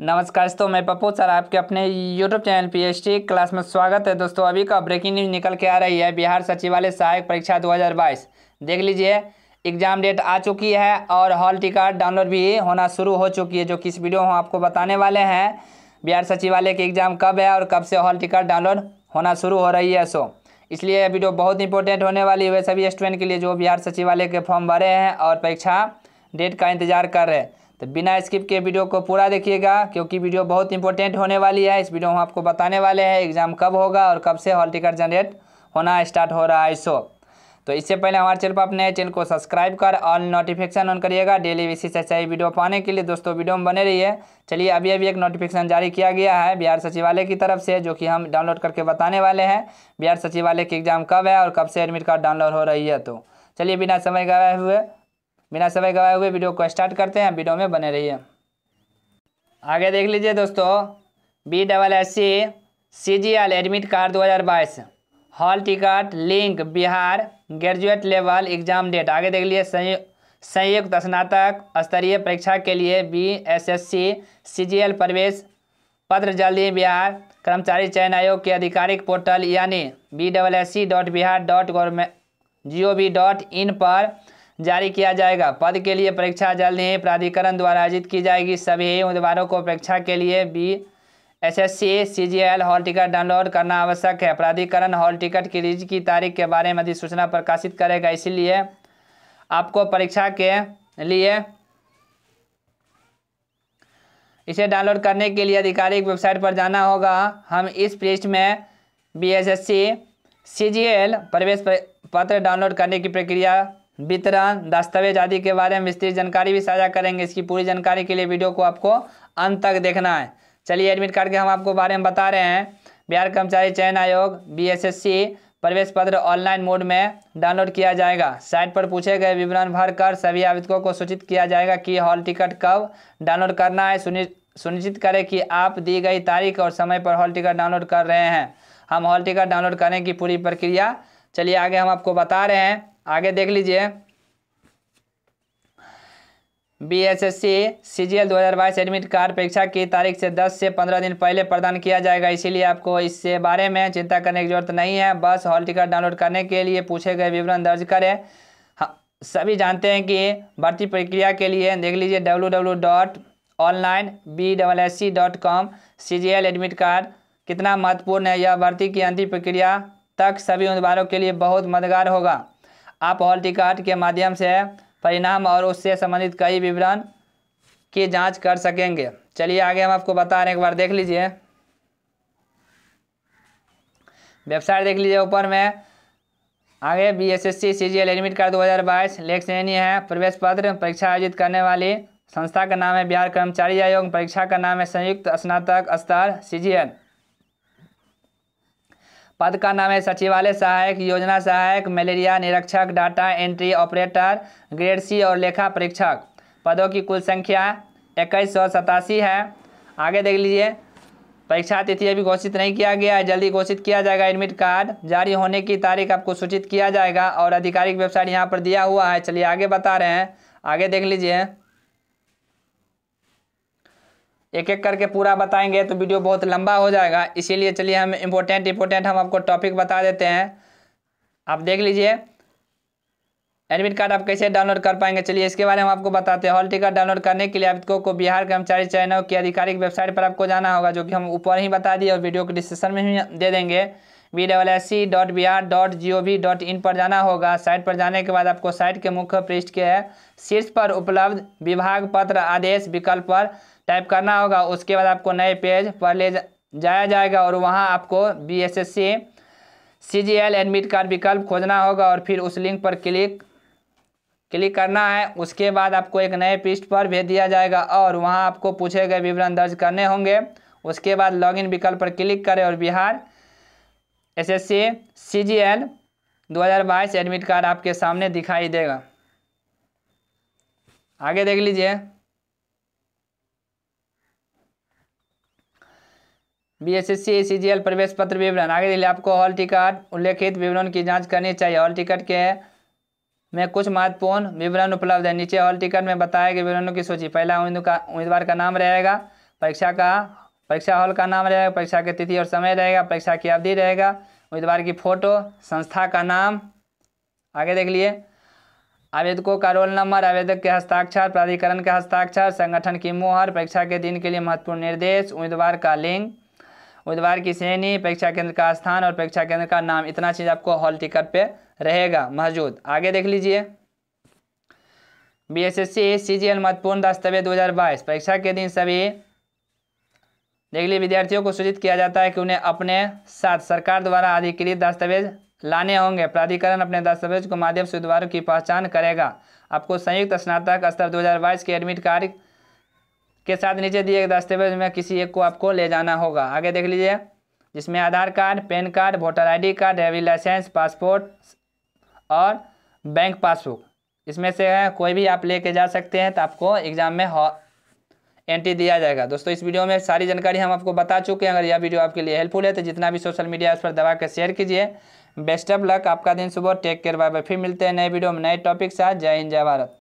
नमस्कार दोस्तों मैं पप्पू सर आपके अपने यूट्यूब चैनल पीएचडी क्लास में स्वागत है दोस्तों अभी का ब्रेकिंग न्यूज निकल के आ रही है बिहार सचिवालय सहायक परीक्षा 2022 देख लीजिए एग्जाम डेट आ चुकी है और हॉल टिकट डाउनलोड भी होना शुरू हो चुकी है जो किस वीडियो हम आपको बताने वाले हैं बिहार सचिवालय के एग्जाम कब है और कब से हॉल टिकट डाउनलोड होना शुरू हो रही है सो इसलिए यह वीडियो बहुत इंपॉर्टेंट होने वाली है सभी स्टूडेंट के लिए जो बिहार सचिवालय के फॉर्म भरे हैं और परीक्षा डेट का इंतजार कर रहे हैं तो बिना स्किप के वीडियो को पूरा देखिएगा क्योंकि वीडियो बहुत इंपॉर्टेंट होने वाली है इस वीडियो में आपको बताने वाले हैं एग्ज़ाम कब होगा और कब से हॉल टिकट जनरेट होना स्टार्ट हो रहा है सो तो इससे पहले हमारे चैनल पर अपने चैनल को सब्सक्राइब कर ऑल नोटिफिकेशन ऑन करिएगा डेली बेसिस से सही वीडियो पाने के लिए दोस्तों वीडियो में बने रहिए चलिए अभी अभी एक नोटिफिकेशन जारी किया गया है बिहार सचिवालय की तरफ से जो कि हम डाउनलोड करके बताने वाले हैं बिहार सचिवालय की एग्ज़ाम कब है और कब से एडमिट कार्ड डाउनलोड हो रही है तो चलिए बिना समय गवाए हुए बिना समय गवाए हुए वीडियो को स्टार्ट करते हैं वीडियो में बने रहिए आगे देख लीजिए दोस्तों B double S C C G L admit card दो हज़ार बाईस hall ticket link Bihar graduate level exam date आगे देख लीजिए संयुक्त स्नातक स्तरीय परीक्षा के लिए B S S C C G L प्रवेश पत्र जल्दी बिहार कर्मचारी चयन आयोग के आधिकारिक पोर्टल यानी B double S C dot Bihar dot government G O V dot in पर जारी किया जाएगा पद के लिए परीक्षा जल्द ही प्राधिकरण द्वारा आयोजित की जाएगी सभी उम्मीदवारों को परीक्षा के लिए B S S C C G L hall ticket download करना आवश्यक है प्राधिकरण हॉल टिकट की रिज की तारीख के बारे में अधिसूचना प्रकाशित करेगा इसीलिए आपको परीक्षा के लिए इसे डाउनलोड करने के लिए आधिकारिक वेबसाइट पर जाना होगा हम इस पृष्ठ में B S S C C G L प्रवेश पत्र डाउनलोड करने की प्रक्रिया वितरण दस्तावेज आदि के बारे में विस्तृत जानकारी भी साझा करेंगे इसकी पूरी जानकारी के लिए वीडियो को आपको अंत तक देखना है चलिए एडमिट कार्ड के हम आपको बारे में बता रहे हैं बिहार कर्मचारी चयन आयोग बीएसएससी प्रवेश पत्र ऑनलाइन मोड में डाउनलोड किया जाएगा साइट पर पूछे गए विवरण भर कर सभी आवेदकों को सूचित किया जाएगा कि हॉल टिकट कब डाउनलोड करना है सुनिश्चित करें कि आप दी गई तारीख और समय पर हॉल टिकट डाउनलोड कर रहे हैं हम हॉल टिकट डाउनलोड करने की पूरी प्रक्रिया चलिए आगे हम आपको बता रहे हैं आगे देख लीजिए B S S C C G L दो हज़ार बाईस एडमिट कार्ड परीक्षा की तारीख से 10 से 15 दिन पहले प्रदान किया जाएगा इसीलिए आपको इससे बारे में चिंता करने की जरूरत नहीं है बस हॉल टिकट डाउनलोड करने के लिए पूछे गए विवरण दर्ज करें हाँ, सभी जानते हैं कि भर्ती प्रक्रिया के लिए देख लीजिए W W dot online B double S C dot com C G L admit card कितना महत्वपूर्ण है यह भर्ती की अंतिम प्रक्रिया तक सभी उम्मीदवारों के लिए बहुत मददगार होगा आप हॉल टिकट के माध्यम से परिणाम और उससे संबंधित कई विवरण की जांच कर सकेंगे चलिए आगे हम आपको बता रहे हैं एक बार देख लीजिए वेबसाइट देख लीजिए ऊपर में आगे B S S C C G L admit card दो हज़ार बाईस लेख श्रेणी है प्रवेश पत्र परीक्षा आयोजित करने वाली संस्था का नाम है बिहार कर्मचारी आयोग परीक्षा का नाम है संयुक्त स्नातक स्तर सी जी एल पद का नाम है सचिवालय सहायक योजना सहायक मलेरिया निरीक्षक data entry operator grade C और लेखा परीक्षक पदों की कुल संख्या इक्कीस सौ सतासी है आगे देख लीजिए परीक्षा तिथि अभी घोषित नहीं किया गया है जल्दी घोषित किया जाएगा एडमिट कार्ड जारी होने की तारीख आपको सूचित किया जाएगा और आधिकारिक वेबसाइट यहाँ पर दिया हुआ है चलिए आगे बता रहे हैं आगे देख लीजिए एक एक करके पूरा बताएंगे तो वीडियो बहुत लंबा हो जाएगा इसीलिए चलिए हम इम्पोर्टेंट इम्पोर्टेंट हम आपको टॉपिक बता देते हैं आप देख लीजिए एडमिट कार्ड आप कैसे डाउनलोड कर पाएंगे चलिए इसके बारे में आपको बताते हैं हॉल टिकट डाउनलोड करने के लिए आपको को बिहार कर्मचारी चयनों की आधिकारिक वेबसाइट पर आपको जाना होगा जो कि हम ऊपर ही बता दिए और वीडियो के डिस्क्रिप्शन में ही दे देंगे B double S C dot B R dot G O V dot in पर जाना होगा साइट पर जाने के बाद आपको साइट के मुख्य पृष्ठ के शीर्ष पर उपलब्ध विभाग पत्र आदेश विकल्प पर टाइप करना होगा उसके बाद आपको नए पेज पर ले जाया जाएगा और वहाँ आपको B S S C C G L admit card विकल्प खोजना होगा और फिर उस लिंक पर क्लिक क्लिक करना है उसके बाद आपको एक नए पृष्ठ पर भेज दिया जाएगा और वहाँ आपको पूछे गए विवरण दर्ज करने होंगे उसके बाद लॉगिन विकल्प पर क्लिक करें और Bihar S S C C G L दो हज़ार बाईस एडमिट कार्ड आपके सामने दिखाई देगा आगे देख लीजिए B S S C C G L प्रवेश पत्र विवरण आगे देख दिल्ली आपको हॉल टिकट उल्लेखित विवरण की जांच करनी चाहिए हॉल टिकट के में कुछ महत्वपूर्ण विवरण उपलब्ध है नीचे हॉल टिकट में बताए गए विवरणों की सूची पहला उम्मीदवार का नाम रहेगा परीक्षा का परीक्षा हॉल का नाम रहेगा परीक्षा की तिथि और समय रहेगा परीक्षा की अवधि रहेगा उम्मीदवार की फोटो संस्था का नाम आगे देख लिए आवेदकों का रोल नंबर आवेदक के हस्ताक्षर प्राधिकरण के हस्ताक्षर संगठन की मोहर परीक्षा के दिन के लिए महत्वपूर्ण निर्देश उम्मीदवार का लिंक उम्मीदवार की श्रेणी परीक्षा केंद्र का स्थान और परीक्षा केंद्र का नाम इतना चीज़ आपको हॉल टिकट पे रहेगा मौजूद आगे देख लीजिए B S S C C G L महत्वपूर्ण दस्तावेज दो हज़ार बाईस परीक्षा के दिन सभी देखिए विद्यार्थियों को सूचित किया जाता है कि उन्हें अपने साथ सरकार द्वारा अधिकृत दस्तावेज लाने होंगे प्राधिकरण अपने दस्तावेज को माध्यम से उम्मीदवारों की पहचान करेगा आपको संयुक्त स्नातक स्तर 2022 के एडमिट कार्ड के साथ नीचे दिए गए दस्तावेज में किसी एक को आपको ले जाना होगा आगे देख लीजिए जिसमें Aadhaar card PAN card voter ID card driving licence passport और बैंक पासबुक इसमें से कोई भी आप लेके जा सकते हैं तो आपको एग्ज़ाम में एंट्री दिया जाएगा दोस्तों इस वीडियो में सारी जानकारी हम आपको बता चुके हैं अगर यह वीडियो आपके लिए हेल्पफुल है तो जितना भी सोशल मीडिया उस पर दबा के शेयर कीजिए बेस्ट ऑफ लक आपका दिन सुबह टेक केयर बाय बाय फिर मिलते हैं नए वीडियो में नए टॉपिक साथ जय हिंद जय भारत